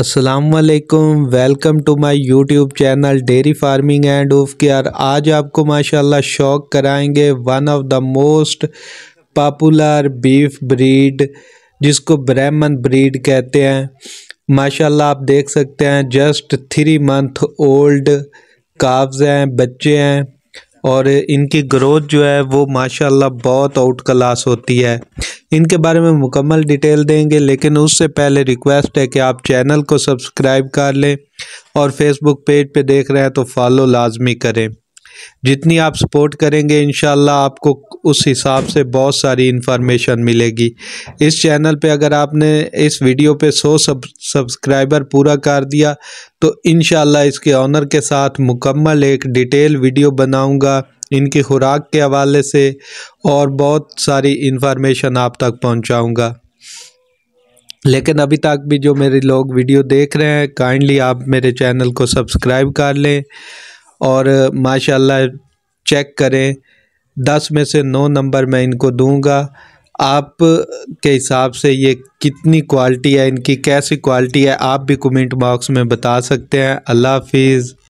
असलकम welcome to my YouTube channel dairy farming and of care आज आपको माशाल्लाह शौक कराएंगे one of the most popular beef breed जिसको ब्रह्मन ब्रीड कहते हैं माशाल्लाह आप देख सकते हैं just three month old calves हैं बच्चे हैं और इनकी ग्रोथ जो है वो माशाल्लाह बहुत आउट क्लास होती है इनके बारे में मुकम्मल डिटेल देंगे लेकिन उससे पहले रिक्वेस्ट है कि आप चैनल को सब्सक्राइब कर लें और फेसबुक पेज पे देख रहे हैं तो फॉलो लाजमी करें जितनी आप सपोर्ट करेंगे इन आपको उस हिसाब से बहुत सारी इन्फॉर्मेशन मिलेगी इस चैनल पे अगर आपने इस वीडियो पे 100 सब सब्सक्राइबर पूरा कर दिया तो इन इसके ऑनर के साथ मुकम्मल एक डिटेल वीडियो बनाऊंगा इनकी खुराक के हवाले से और बहुत सारी इन्फॉर्मेशन आप तक पहुँचाऊँगा लेकिन अभी तक भी जो मेरे लोग वीडियो देख रहे हैं काइंडली आप मेरे चैनल को सब्सक्राइब कर लें और माशाल्लाह चेक करें दस में से नौ नंबर मैं इनको दूंगा आप के हिसाब से ये कितनी क्वालिटी है इनकी कैसी क्वालिटी है आप भी कमेंट बॉक्स में बता सकते हैं अल्लाह हाफिज़